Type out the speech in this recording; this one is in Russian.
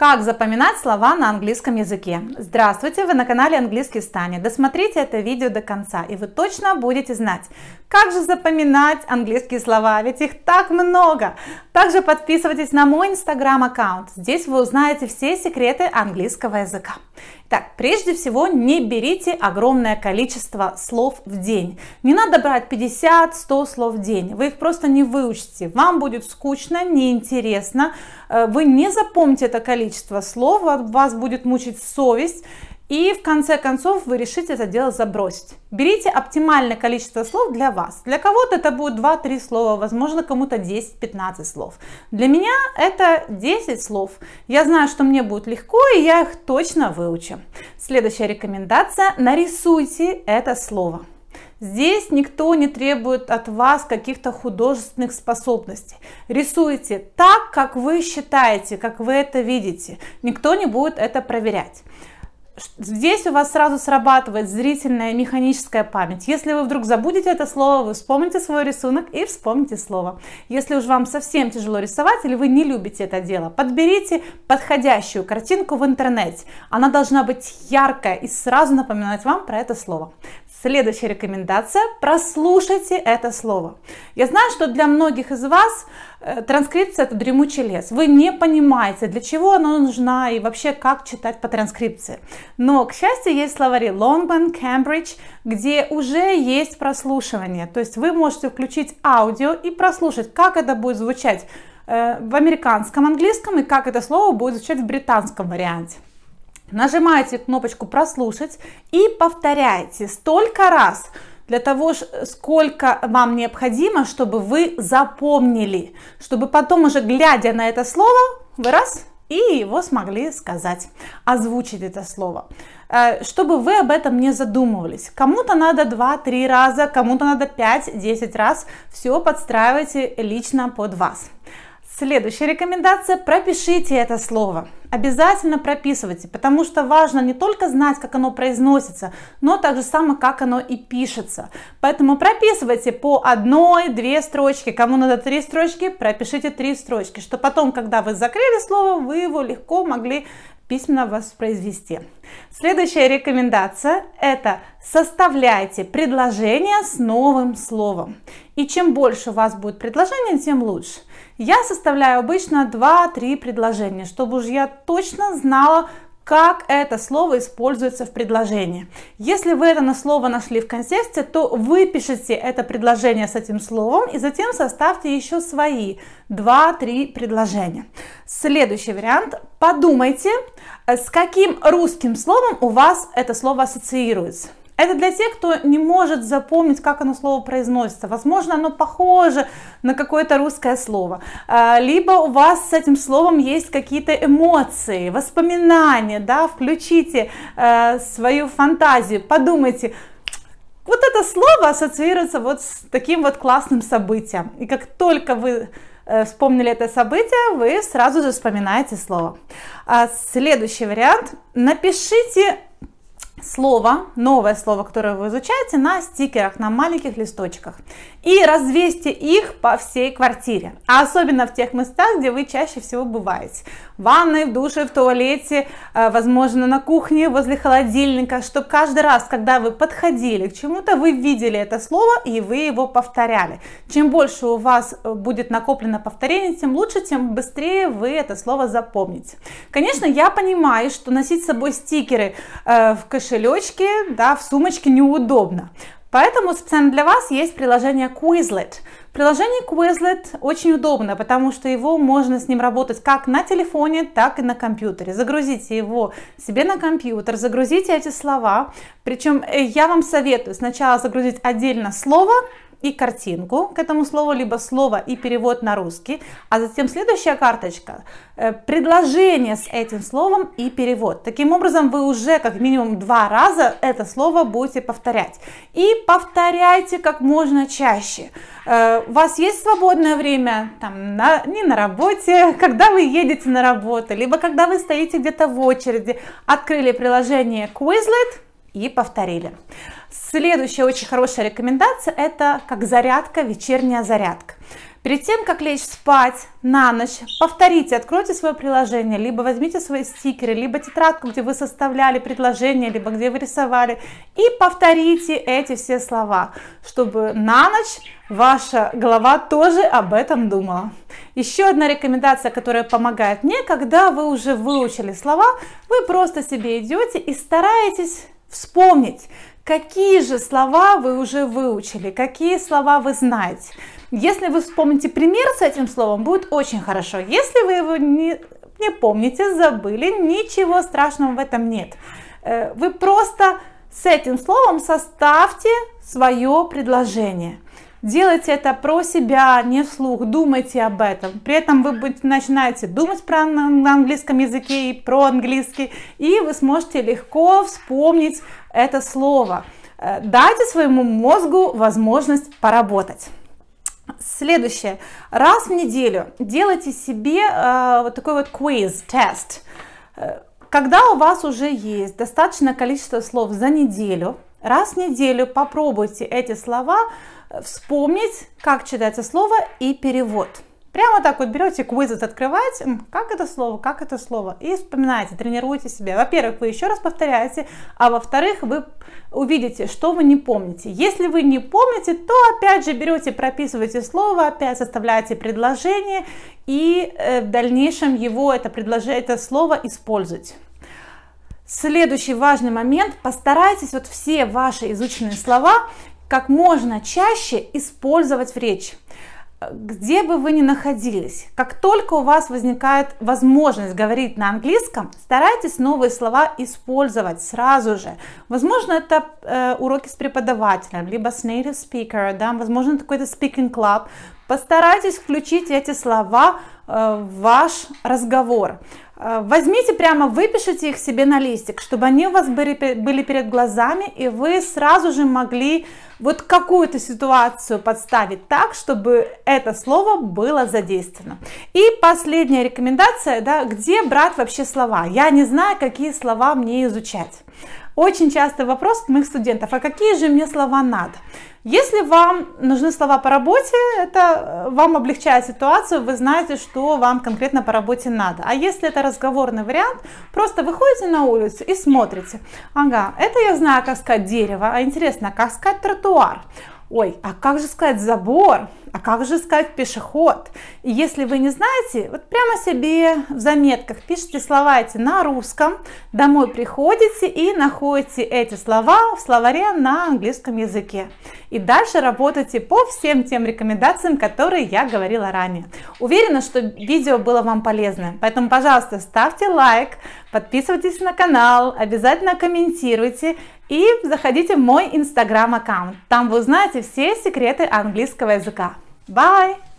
Как запоминать слова на английском языке? Здравствуйте, вы на канале Английский Стани. Досмотрите это видео до конца, и вы точно будете знать, как же запоминать английские слова, ведь их так много. Также подписывайтесь на мой инстаграм-аккаунт, здесь вы узнаете все секреты английского языка. Так, прежде всего, не берите огромное количество слов в день. Не надо брать 50-100 слов в день, вы их просто не выучите. Вам будет скучно, неинтересно, Э, вы не запомните это количество слов, вас будет мучить совесть, и в конце концов вы решите это дело забросить. Берите оптимальное количество слов для вас. Для кого-то это будет 2-3 слова, возможно кому-то 10-15 слов. Для меня это 10 слов. Я знаю, что мне будет легко и я их точно выучу. Следующая рекомендация. Нарисуйте это слово. Здесь никто не требует от вас каких-то художественных способностей. Рисуйте так, как вы считаете, как вы это видите. Никто не будет это проверять. Здесь у вас сразу срабатывает зрительная механическая память. Если вы вдруг забудете это слово, вы вспомните свой рисунок и вспомните слово. Если уж вам совсем тяжело рисовать или вы не любите это дело, подберите подходящую картинку в интернете. Она должна быть яркая и сразу напоминать вам про это слово. Следующая рекомендация – прослушайте это слово. Я знаю, что для многих из вас э, транскрипция – это дремучий лес. Вы не понимаете, для чего она нужна и вообще как читать по транскрипции. Но, к счастью, есть словари Longman, Cambridge, где уже есть прослушивание. То есть вы можете включить аудио и прослушать, как это будет звучать э, в американском английском и как это слово будет звучать в британском варианте. Нажимаете кнопочку «Прослушать» и повторяете столько раз, для того, сколько вам необходимо, чтобы вы запомнили, чтобы потом уже глядя на это слово, вы раз и его смогли сказать, озвучить это слово, э, чтобы вы об этом не задумывались. Кому-то надо 2-3 раза, кому-то надо 5-10 раз, все подстраивайте лично под вас. Следующая рекомендация – пропишите это слово. Обязательно прописывайте, потому что важно не только знать, как оно произносится, но также само, как оно и пишется. Поэтому прописывайте по одной-две строчки. Кому надо три строчки, пропишите три строчки, что потом, когда вы закрыли слово, вы его легко могли письменно воспроизвести. Следующая рекомендация – это составляйте предложение с новым словом. И чем больше у вас будет предложений, тем лучше. Я составляю обычно 2-3 предложения, чтобы уж я точно знала, как это слово используется в предложении. Если вы это на слово нашли в контексте, то выпишите это предложение с этим словом и затем составьте еще свои 2-3 предложения. Следующий вариант. Подумайте, с каким русским словом у вас это слово ассоциируется. Это для тех, кто не может запомнить, как оно слово произносится. Возможно, оно похоже на какое-то русское слово. А, либо у вас с этим словом есть какие-то эмоции, воспоминания, да, включите а, свою фантазию, подумайте, вот это слово ассоциируется вот с таким вот классным событием. И как только вы э, вспомнили это событие, вы сразу же вспоминаете слово. А следующий вариант. Напишите слово, новое слово, которое вы изучаете, на стикерах, на маленьких листочках. И развесьте их по всей квартире, а особенно в тех местах, где вы чаще всего бываете. В ванной, в душе, в туалете, э, возможно, на кухне, возле холодильника, чтобы каждый раз, когда вы подходили к чему-то, вы видели это слово и вы его повторяли. Чем больше у вас э, будет накоплено повторений, тем лучше, тем быстрее вы это слово запомните. Конечно, я понимаю, что носить с собой стикеры э, в кошельке кошелечке, да, в сумочке неудобно. Поэтому специально для вас есть приложение Quizlet. Приложение Quizlet очень удобно, потому что его можно с ним работать как на телефоне, так и на компьютере. Загрузите его себе на компьютер, загрузите эти слова. Причем э, я вам советую сначала загрузить отдельно слово, и картинку к этому слову, либо слово и перевод на русский. А затем следующая карточка э, – предложение с этим словом и перевод. Таким образом, вы уже как минимум два раза это слово будете повторять. И повторяйте как можно чаще. Э, у вас есть свободное время, там, на, не на работе, когда вы едете на работу, либо когда вы стоите где-то в очереди, открыли приложение Quizlet и повторили. Следующая очень хорошая рекомендация – это как зарядка, вечерняя зарядка. Перед тем, как лечь спать на ночь, повторите, откройте свое приложение, либо возьмите свои стикеры, либо тетрадку, где вы составляли предложение, либо где вы рисовали, и повторите эти все слова, чтобы на ночь ваша голова тоже об этом думала. Еще одна рекомендация, которая помогает мне, когда вы уже выучили слова, вы просто себе идете и стараетесь вспомнить, Какие же слова вы уже выучили? Какие слова вы знаете? Если вы вспомните пример с этим словом, будет очень хорошо. Если вы его не, не помните, забыли, ничего страшного в этом нет. Э, вы просто с этим словом составьте свое предложение. Делайте это про себя, не вслух, думайте об этом. При этом вы будете начинаете думать про на английском языке и про английский, и вы сможете легко вспомнить это слово. Э, дайте своему мозгу возможность поработать. Следующее. Раз в неделю делайте себе э, вот такой вот quiz, тест. Э, когда у вас уже есть достаточное количество слов за неделю, раз в неделю попробуйте эти слова вспомнить, как читается слово и перевод. Прямо так вот берете квиз открываете, как это слово, как это слово, и вспоминаете, тренируете себя. Во-первых, вы еще раз повторяете, а во-вторых, вы увидите, что вы не помните. Если вы не помните, то опять же берете, прописываете слово, опять составляете предложение, и э, в дальнейшем его, это предложение, это слово используете. Следующий важный момент. Постарайтесь вот все ваши изученные слова как можно чаще использовать в речи где бы вы ни находились, как только у вас возникает возможность говорить на английском, старайтесь новые слова использовать сразу же. Возможно, это э, уроки с преподавателем, либо с native speaker, да, возможно, какой-то speaking club. Постарайтесь включить эти слова Э, ваш разговор. Э, возьмите прямо, выпишите их себе на листик, чтобы они у вас были, были перед глазами, и вы сразу же могли вот какую-то ситуацию подставить так, чтобы это слово было задействовано. И последняя рекомендация, да, где брать вообще слова? Я не знаю, какие слова мне изучать. Очень частый вопрос моих студентов, а какие же мне слова надо? Если вам нужны слова по работе, это э, вам облегчает ситуацию, вы знаете, что вам конкретно по работе надо. А если это разговорный вариант, просто выходите на улицу и смотрите. Ага, это я знаю, как сказать дерево, а интересно, как сказать тротуар? Ой, а как же сказать забор? а как же сказать пешеход? И если вы не знаете, вот прямо себе в заметках пишите слова эти на русском, домой приходите и находите эти слова в словаре на английском языке. И дальше работайте по всем тем рекомендациям, которые я говорила ранее. Уверена, что видео было вам полезно, поэтому, пожалуйста, ставьте лайк, подписывайтесь на канал, обязательно комментируйте и заходите в мой инстаграм аккаунт. Там вы узнаете все секреты английского языка. Bye!